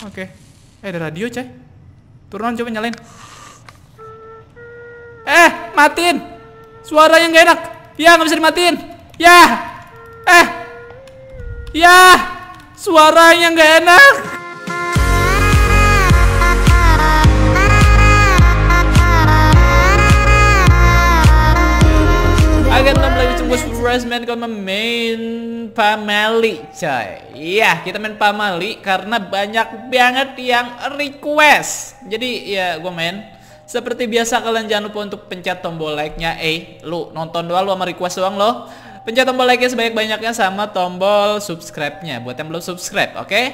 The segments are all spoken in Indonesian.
Oke. Okay. Eh, ada radio, Cah. Turunan coba nyalain. Eh, matiin. Suara yang gak enak. Ya, nggak bisa dimatiin. Ya. Eh. Ya. Suara yang gak enak. Agen. Resman kau main Pamali coy Iya kita main Pamali karena banyak banget yang request Jadi ya gue main Seperti biasa kalian jangan lupa untuk pencet tombol like-nya Eh lu nonton doang lu sama request doang loh Pencet tombol like-nya sebanyak-banyaknya sama tombol subscribe-nya Buat yang belum subscribe oke okay?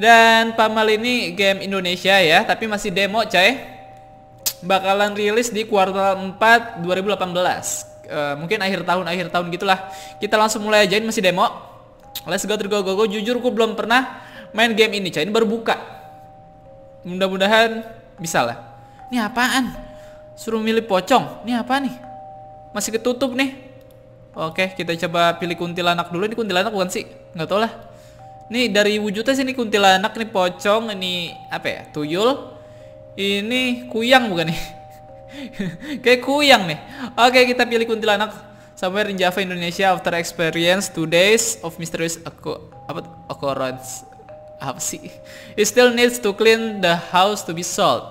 Dan Pamali ini game Indonesia ya Tapi masih demo coy Bakalan rilis di kuartal 4 2018 Eh, mungkin akhir tahun akhir tahun gitulah kita langsung mulai ajain masih demo let's go go go go jujur gue belum pernah main game ini cah ini baru buka mudah-mudahan bisa lah ini apaan suruh milih pocong ini apa nih masih ketutup nih oke kita coba pilih kuntilanak dulu ini kuntilanak bukan sih nggak tau lah ini dari wujudnya sih ini kuntilanak nih pocong ini apa ya tuyul ini kuyang bukan nih Kayak kuyang nih. Oke, kita pilih kuntilanak. Somewhere in Java, Indonesia, after experience two days of mysterious apa occurrence. Apa sih? He still needs to clean the house to be sold.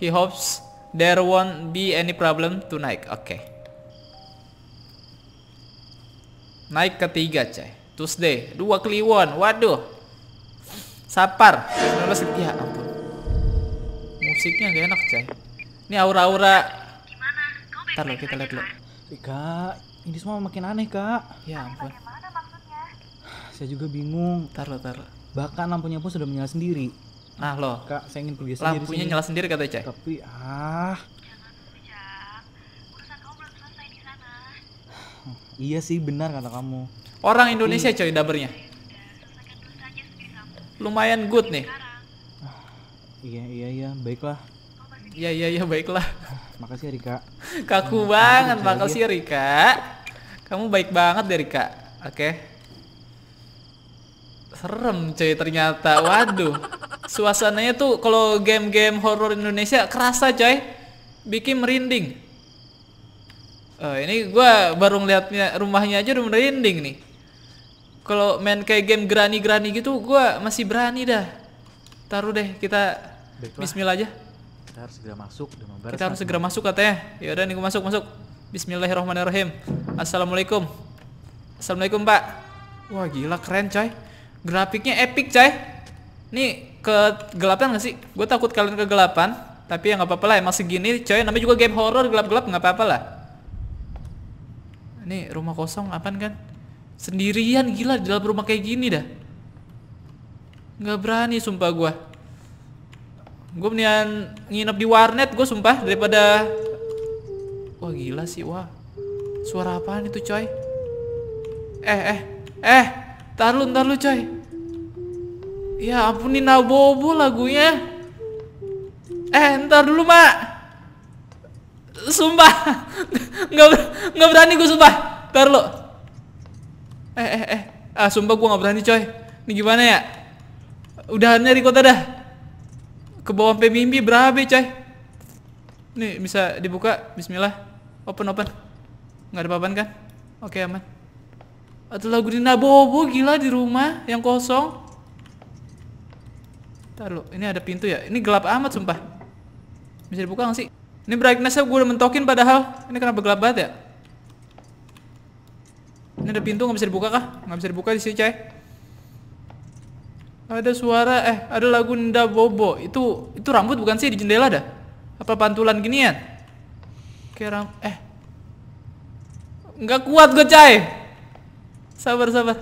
He hopes there won't be any problem to naik. Oke. Okay. Naik ketiga, coy. Tuesday, dua kliwon. Waduh. Sapar. 19 ya ampun. Musiknya gak enak, coy. Ini aura-aura. Ntar loh, kita lihat dulu. Eh, kak, ini semua makin aneh kak. Ya ampun. Saya juga bingung. Ntar loh, ntar. Bahkan lampunya pun sudah menyala sendiri. Nah loh. Kak, saya ingin pergi sendiri. Lampunya nyala sendiri kata Cai. Tapi ah. Iya sih benar kata kamu. Orang Indonesia coy dabernya. Lumayan good nih. Ah, iya iya iya, baiklah. Iya iya iya baiklah. Makasih ya, Rika. Kaku hmm, banget, makasih ya. Rika. Kamu baik banget deh Rika. Oke. Okay. Serem cuy ternyata. Waduh. Suasananya tuh kalau game-game horor Indonesia kerasa coy. Bikin merinding. Uh, ini gua baru ngeliatnya rumahnya aja udah merinding nih. Kalau main kayak game granny-granny gitu, gua masih berani dah. Taruh deh kita Baiklah. Bismillah aja. Kita harus segera masuk dan Kita harus segera masuk katanya. Ya udah nih masuk masuk. Bismillahirrahmanirrahim. Assalamualaikum. Assalamualaikum Pak. Wah gila keren coy. Grafiknya epic coy. Nih kegelapan gak sih? Gue takut kalian kegelapan. Tapi ya nggak apa-apa lah. Emang segini coy. Namanya juga game horror gelap-gelap nggak apa-apa lah. Nih rumah kosong apaan kan? Sendirian gila di dalam rumah kayak gini dah. Nggak berani sumpah gue. Gue mendingan nginep di warnet gue sumpah daripada Wah gila sih wah. Suara apaan itu coy? Eh eh eh Ntar lu ntar lu coy Ya ampun ini Nabobo lagunya Eh ntar dulu mak Sumpah Nggak, nggak berani gue sumpah Ntar lu Eh eh eh Ah sumpah gue nggak berani coy Ini gimana ya Udahannya di kota dah ke bawah sampai mimpi berabe coy nih bisa dibuka bismillah open open nggak ada papan kan oke aman atau lagu Dina Bobo gila di rumah yang kosong taruh ini ada pintu ya ini gelap amat sumpah bisa dibuka gak sih ini brightnessnya gue udah mentokin padahal ini kenapa gelap banget ya ini ada pintu gak bisa dibuka kah Gak bisa dibuka di sini coy ada suara eh ada lagu Nda Bobo itu itu rambut bukan sih di jendela dah apa pantulan ginian kayak ram eh nggak kuat gue cai sabar sabar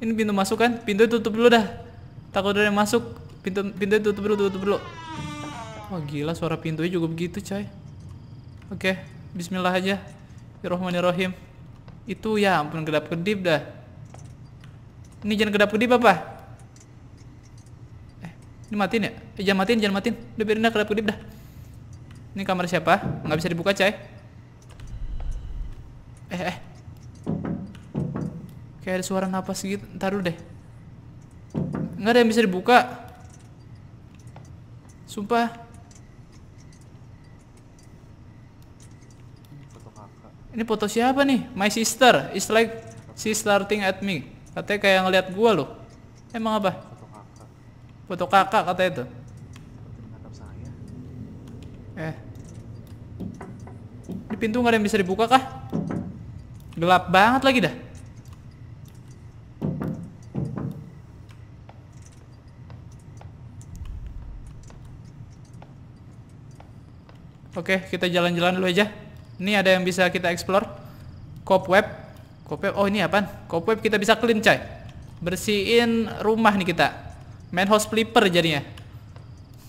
ini pintu masuk kan pintu tutup dulu dah takut ada yang masuk pintu pintu tutup dulu tutup dulu wah gila suara pintunya juga begitu cai oke Bismillah aja Bismillahirrahmanirrahim itu ya ampun kedap kedip dah ini jangan kedap kedip apa? Eh, ini matiin ya? Eh, jangan matiin, jangan matiin. Udah biarin dah kedap kedip dah. Ini kamar siapa? Nggak bisa dibuka, Cai. Eh, eh. Kayak ada suara napas gitu. Ntar dulu deh. Nggak ada yang bisa dibuka. Sumpah. Ini foto siapa nih? My sister It's like she's starting at me. Katanya kayak ngeliat gua loh. Emang apa? Foto kakak. Foto kakak katanya itu. Eh. Di pintu nggak ada yang bisa dibuka kah? Gelap banget lagi dah. Oke, kita jalan-jalan dulu aja. Ini ada yang bisa kita explore. Cobweb Kopweb, Oh, ini apa? Kopweb kita bisa clean, coy. Bersihin rumah nih kita. Main house flipper jadinya.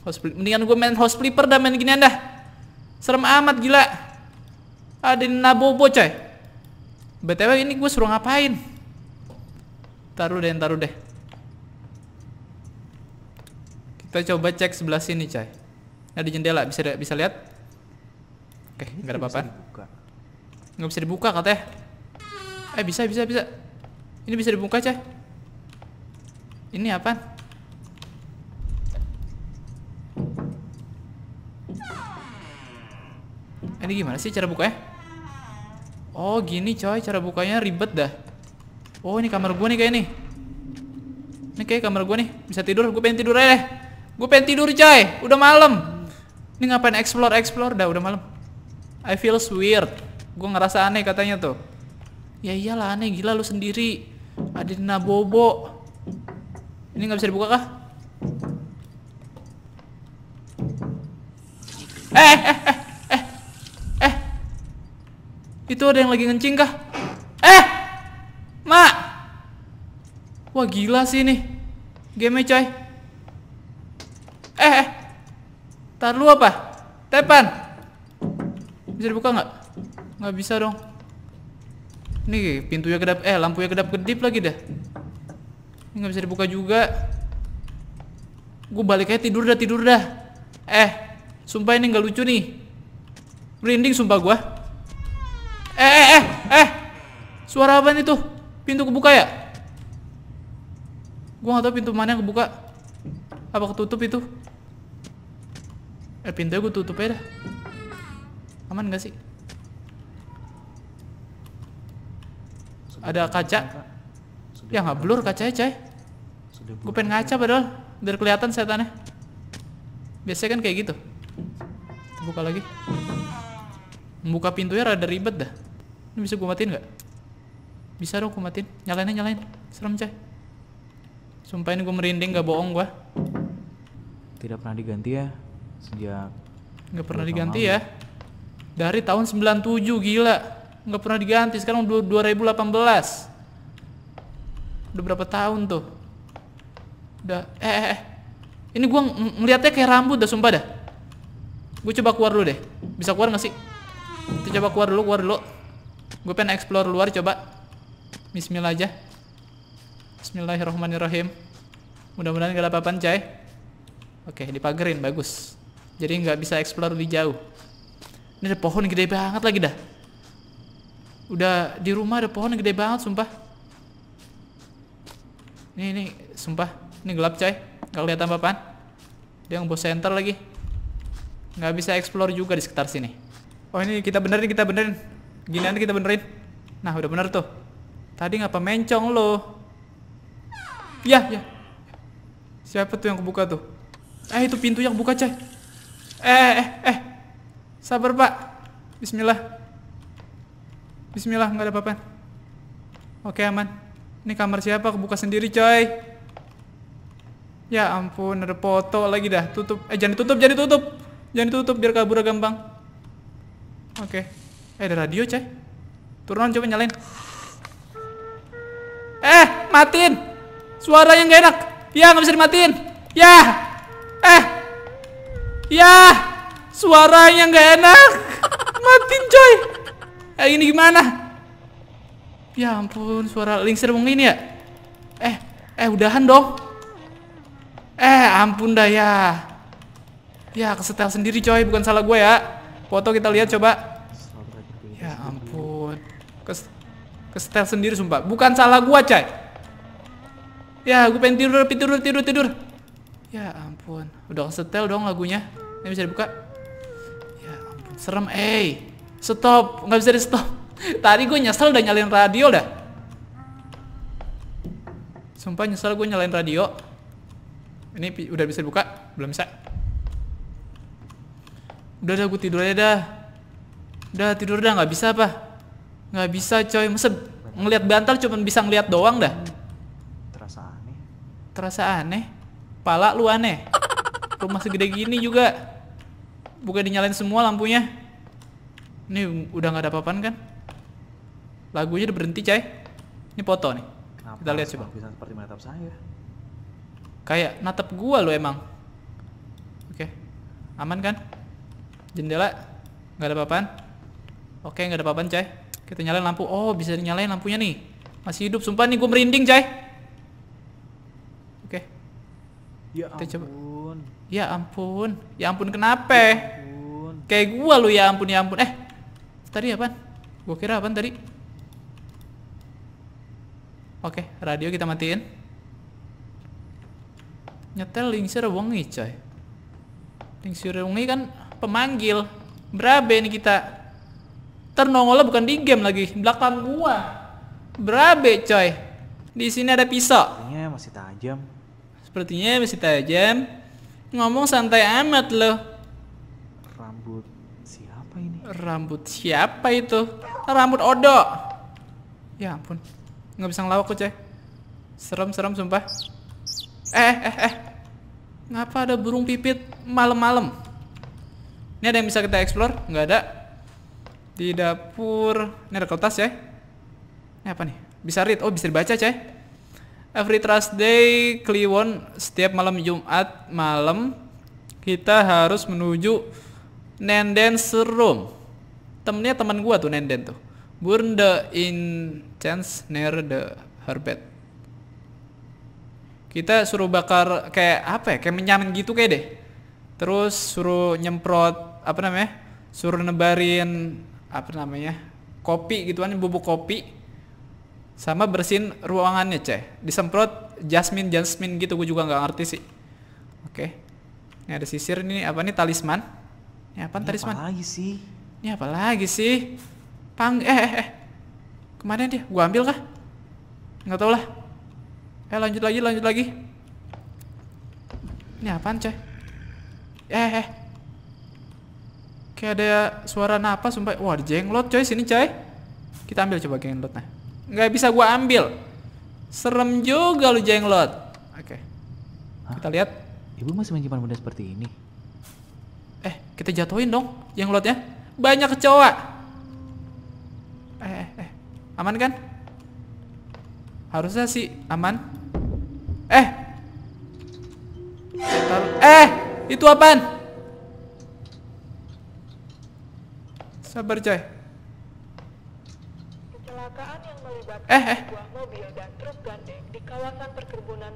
House flipper. Mendingan gue main house flipper dah main ginian dah. Serem amat gila. Ada nabobo, coy. BTW ini gue suruh ngapain? Taruh deh, taruh deh. Kita coba cek sebelah sini, coy. Ada jendela bisa bisa lihat? Oke, nggak ada apa-apa. Nggak bisa dibuka katanya. Eh bisa bisa bisa. Ini bisa dibuka cah. Ini apa? Ini gimana sih cara bukanya? Oh gini coy cara bukanya ribet dah. Oh ini kamar gue nih kayak nih. Ini kayak kamar gue nih bisa tidur. Gue pengen tidur aja. Deh. Gue pengen tidur coy. Udah malam. Ini ngapain explore explore dah udah malam. I feel weird. Gue ngerasa aneh katanya tuh ya iyalah aneh gila lu sendiri ada di Bobo ini nggak bisa dibuka kah eh, eh eh eh eh eh itu ada yang lagi ngencing kah eh mak wah gila sih ini game coy eh eh tar lu apa tepan bisa dibuka nggak nggak bisa dong Nih pintunya kedap Eh lampunya kedap-kedip lagi dah Ini gak bisa dibuka juga Gue balik aja tidur dah tidur dah Eh Sumpah ini nggak lucu nih Merinding sumpah gue Eh eh eh eh Suara apa nih tuh Pintu kebuka ya Gue gak tahu pintu mana yang kebuka Apa ketutup itu Eh pintunya gue tutup aja dah Aman gak sih ada kaca. Sudah ya nggak blur kacanya, coy. Gue pengen ngaca padahal biar kelihatan setannya. Biasanya kan kayak gitu. Buka lagi. Buka pintunya rada ribet dah. Ini bisa gue matiin nggak? Bisa dong gue matiin. Nyalain nyalain. Serem coy. Sumpah ini gue merinding gak bohong gue. Tidak pernah diganti ya sejak. Nggak pernah diganti ya. Dari tahun 97 gila nggak pernah diganti sekarang 2018 udah berapa tahun tuh udah eh, eh, eh. ini gue ng ngeliatnya kayak rambut dah sumpah dah gue coba keluar dulu deh bisa keluar nggak sih kita coba keluar dulu keluar dulu gue pengen explore luar coba Bismillah aja Bismillahirrahmanirrahim mudah-mudahan gak ada apa-apa cai oke dipagerin bagus jadi nggak bisa explore lebih jauh ini ada pohon gede banget lagi dah Udah di rumah ada pohon gede banget sumpah. ini ini sumpah, ini gelap coy. Gak lihat apa-apaan. Dia ngebos center lagi. nggak bisa explore juga di sekitar sini. Oh ini kita benerin, kita benerin. Gini nanti kita benerin. Nah udah bener tuh. Tadi ngapa mencong lo? Ya, ya. Siapa tuh yang kebuka tuh? Eh itu pintu yang buka coy. Eh, eh, eh. Sabar pak. Bismillah. Bismillah, nggak ada apa-apa. Oke, aman. Ini kamar siapa? Kebuka sendiri, coy. Ya ampun, ada foto lagi dah. Tutup. Eh, jangan ditutup, jangan ditutup. Jangan ditutup biar kabur gampang. Oke. Eh, ada radio, coy. Turun coba nyalain. Eh, matiin. Suara yang gak enak. Ya, nggak bisa dimatiin. Ya. Eh. Ya. Suara yang gak enak. Matiin, coy. Eh ini gimana? Ya ampun, suara lingsir mungkin ya. Eh, eh udahan dong. Eh ampun dah ya. Ya kesetel sendiri coy, bukan salah gue ya. Foto kita lihat coba. Ya ampun. Kes kesetel sendiri sumpah. Bukan salah gue coy. Ya gue pengen tidur, tidur, tidur, tidur. Ya ampun. Udah kesetel dong lagunya. Ini bisa dibuka. Ya ampun, serem eh. Stop, nggak bisa di stop. Tadi gue nyesel udah nyalain radio dah. Sumpah nyesel gue nyalain radio. Ini udah bisa buka? Belum bisa. Udah dah gue tidur aja dah. Udah tidur dah nggak bisa apa? Nggak bisa coy, mesen ngeliat bantal cuma bisa ngeliat doang dah. Terasa aneh. Terasa aneh. Pala lu aneh. Rumah segede gini juga. Bukan dinyalain semua lampunya. Ini udah nggak ada papan kan? Lagunya udah berhenti, Cai. Ini foto nih. Kenapa Kita lihat coba. Bisa seperti menatap saya. Kayak natap gua lo emang. Oke. Aman kan? Jendela nggak ada papan. Oke, nggak ada papan, Cai. Kita nyalain lampu. Oh, bisa nyalain lampunya nih. Masih hidup. Sumpah nih gue merinding, Cai. Oke. Ya ampun. coba. Ya ampun. Ya ampun kenapa? Ya ampun. Kayak gua lu ya ampun ya ampun. Eh, Tadi apa? Gue kira apa tadi? Oke, radio kita matiin. Nyetel lingsir wengi coy. Lingsir wengi kan pemanggil. Berabe nih kita. Ternongolnya bukan di game lagi, belakang gua. Berabe coy. Di sini ada pisau. Sepertinya masih tajam. Sepertinya masih tajam. Ngomong santai amat loh Rambut siapa itu? Rambut Odo. Ya ampun. Nggak bisa ngelawak kok, Serem-serem sumpah. Eh, eh, eh. Ngapa ada burung pipit malam-malam? Ini ada yang bisa kita explore? Nggak ada. Di dapur. Ini ada kertas, ya. Ini apa nih? Bisa read. Oh, bisa dibaca, Cey. Every Thursday, Kliwon setiap malam Jumat malam kita harus menuju Nenden Serum temennya teman gua tuh Nenden tuh burn the incense near the herbet. kita suruh bakar kayak apa ya kayak menyamin gitu kayak deh terus suruh nyemprot apa namanya suruh nebarin apa namanya kopi gitu gituan bubuk kopi sama bersihin ruangannya ceh disemprot jasmine jasmine gitu gue juga nggak ngerti sih oke ini ada sisir ini apa nih talisman ini apa talisman lagi sih ini apa lagi sih? Pang eh eh eh. Kemana dia? Gua ambil kah? Enggak tahu lah. Eh lanjut lagi, lanjut lagi. Ini apaan, coy? Eh eh. Kayak ada suara napas sumpah. Wah, jenglot coy sini, coy. Kita ambil coba jenglotnya. Enggak bisa gua ambil. Serem juga lu jenglot. Oke. Okay. Kita lihat. Ibu masih menyimpan benda seperti ini. Eh, kita jatuhin dong jenglotnya. Banyak kecoa. Eh, eh, eh. Aman kan? Harusnya sih aman. Eh. Eh, itu apaan? Sabar, coy. Kecelakaan yang melibatkan eh, eh. sebuah mobil dan truk gandeng di kawasan perkebunan.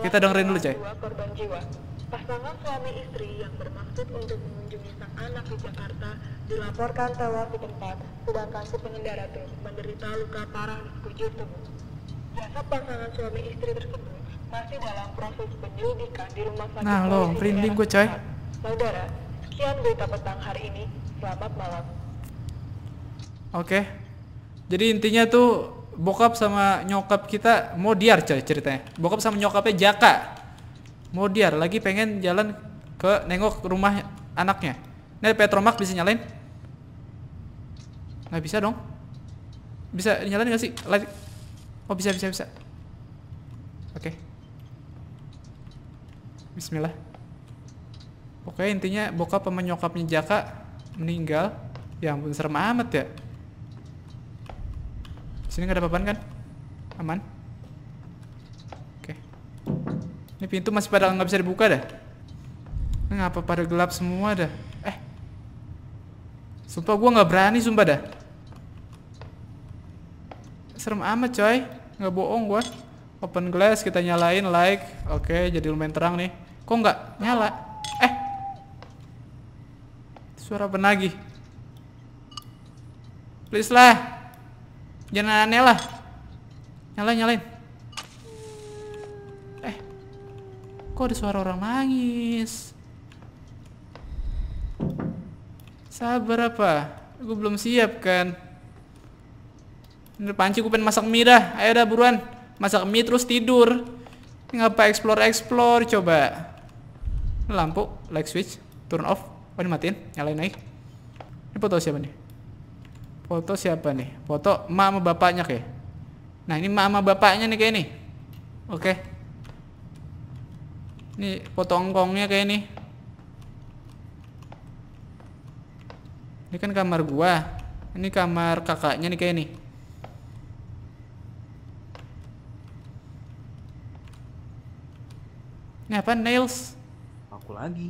Kita dengerin dulu, coy. Korban jiwa. Pasangan suami istri yang bermaksud untuk mengunjungi sang anak di Jakarta dilaporkan tewas di tempat, sedangkan si pengendara truk menderita luka parah di sekujur tubuh. Jasad pasangan suami istri tersebut masih dalam proses penyelidikan di rumah sakit. Nah lo, printing gue coy. Saudara, sekian berita petang hari ini. Selamat malam. Oke. Okay. Jadi intinya tuh bokap sama nyokap kita mau diar coy ceritanya. Bokap sama nyokapnya Jaka Mau Modiar lagi pengen jalan ke nengok rumah anaknya. Nih Petromak bisa nyalain? Nggak bisa dong. Bisa nyalain nggak sih? Light. Oh bisa bisa bisa. Oke. Okay. Bismillah. Oke okay, intinya bokap sama nyokapnya Jaka meninggal. Ya ampun serem amat ya. Sini nggak ada papan kan? Aman. Ini pintu masih pada nggak bisa dibuka dah. Ini ngapa pada gelap semua dah? Eh. Sumpah gue nggak berani sumpah dah. Serem amat coy. Nggak bohong gue. Open glass kita nyalain like. Oke, jadi lumayan terang nih. Kok nggak nyala? Eh. Suara penagih. Please lah. Jangan aneh lah. Nyalain, nyalain. Kok ada suara orang nangis? Sabar apa? Gue belum siap kan? Ini panci gue pengen masak mie dah. Ayo dah buruan. Masak mie terus tidur. Ngapa explore-explore coba. Lampu, light switch, turn off. Oh ini matiin, nyalain naik. Ini foto siapa nih? Foto siapa nih? Foto mama bapaknya kayak. Nah ini mama bapaknya nih kayak nih. Oke. Okay. Ini potong kongnya kayak nih. Ini kan kamar gua. Ini kamar kakaknya nih kayak nih. Ini apa nails? Paku lagi.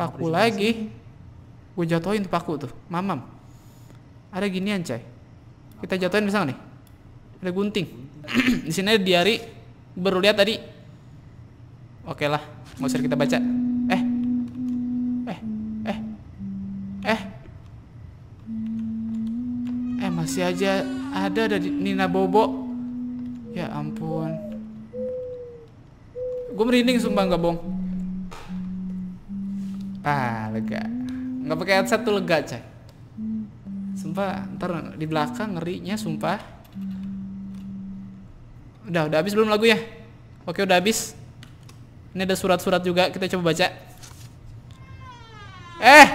Paku lagi. Gue jatuhin tuh paku tuh. Mamam. Ada ginian, coy. Kita jatuhin bisa sana nih? Ada gunting. Di sini ada diary. Baru lihat tadi Oke lah, nggak usah kita baca. Eh, eh, eh, eh, eh masih aja ada dari Nina Bobo. Ya ampun. Gue merinding sumpah nggak bohong. Ah lega. Nggak pakai headset tuh lega cah. Sumpah ntar di belakang ngerinya sumpah. Udah udah habis belum lagu ya? Oke udah habis. Ini ada surat-surat juga, kita coba baca. Eh.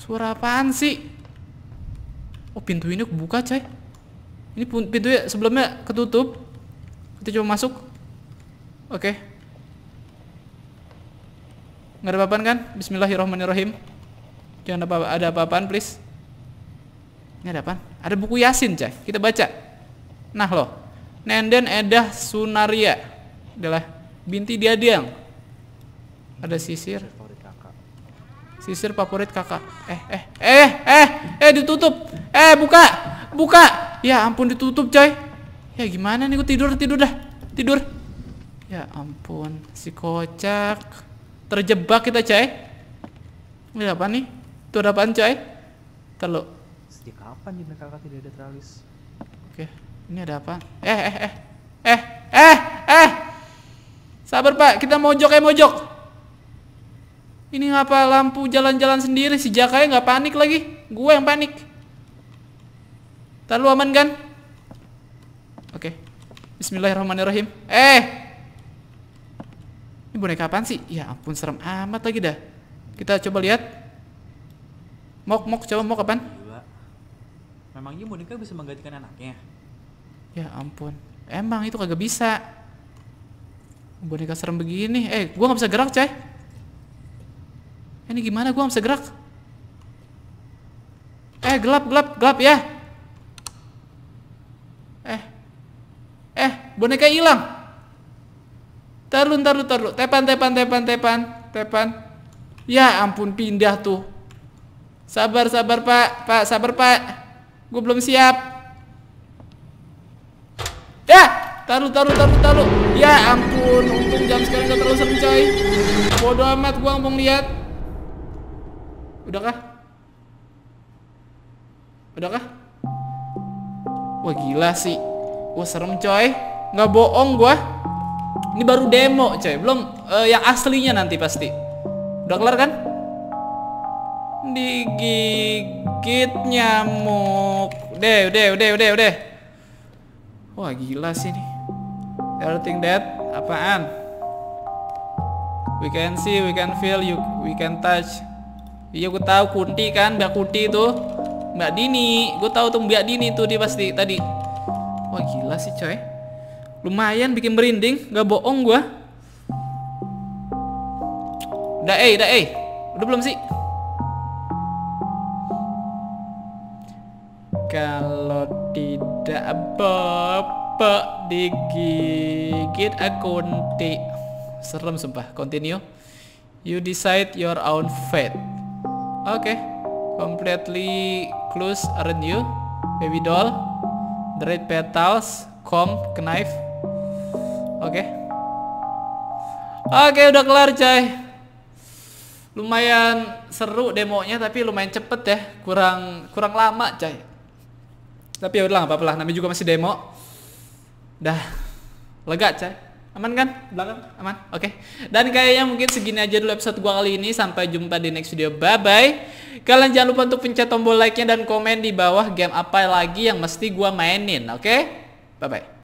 Suara apaan sih? Oh, pintu ini kebuka, coy. Ini pintu ya sebelumnya ketutup. Kita coba masuk. Oke. Okay. Nggak ada apa apa kan? Bismillahirrahmanirrahim. Jangan apa ada apa-apaan, please. Ini ada apa? Ada buku Yasin, coy. Kita baca. Nah, loh. Nenden Edah Sunaria. Adalah binti dia yang ada sisir sisir favorit kakak eh eh eh eh eh ditutup eh buka buka ya ampun ditutup coy ya gimana nih gue tidur tidur dah tidur ya ampun si kocak terjebak kita coy ini apa nih itu ada apaan coy terlalu sejak kapan jenis kakak tidak ada teralis oke ini ada apa eh eh eh eh eh eh Sabar pak, kita mojok ya mojok. Ini ngapa lampu jalan-jalan sendiri si Jakaya nggak panik lagi? Gue yang panik. Ntar lu aman kan? Oke. Bismillahirrahmanirrahim. Eh. Ini boneka apaan sih? Ya ampun serem amat lagi dah. Kita coba lihat. Mok, mok, coba mok kapan? Iya, Memangnya boneka bisa menggantikan anaknya? Ya ampun. Emang itu kagak bisa boneka serem begini eh gua nggak bisa gerak coy ini gimana gua nggak bisa gerak eh gelap gelap gelap ya eh eh boneka hilang Tarun, tarun, tarun. tepan tepan tepan tepan tepan ya ampun pindah tuh sabar sabar pak pak sabar pak gue belum siap Taruh, taruh, taruh, taruh. Ya ampun, untung jam sekarang gak terlalu sering coy. Bodoh amat gua ngomong lihat. Udah kah? Udah kah? Wah gila sih. Wah serem coy. Nggak bohong gua. Ini baru demo coy, belum uh, yang aslinya nanti pasti. Udah kelar kan? Digigit nyamuk. Udah, udah, udah, udah, udah. Wah gila sih nih Everything that apaan? We can see, we can feel, you, we can touch Iya gue tahu Kunti kan, Mbak Kunti itu Mbak Dini, gue tahu tuh Mbak Dini tuh dia pasti tadi Wah gila sih coy Lumayan bikin merinding, gak bohong gue Udah eh, udah eh Udah belum sih? Kalau tidak apa-apa digigit akunti Serem sumpah, continue You decide your own fate Oke okay. Completely close aren't you? Baby doll The red petals Comb, knife Oke okay. Oke okay, udah kelar coy Lumayan seru demonya tapi lumayan cepet ya Kurang kurang lama coy tapi ya udah nggak apa-apa lah. Namanya juga masih demo. Dah lega cah. Aman kan? Belakang? Aman? Oke. Okay. Dan kayaknya mungkin segini aja dulu episode gua kali ini. Sampai jumpa di next video. Bye-bye. Kalian jangan lupa untuk pencet tombol like-nya dan komen di bawah game apa lagi yang mesti gua mainin. Oke? Okay? Bye-bye.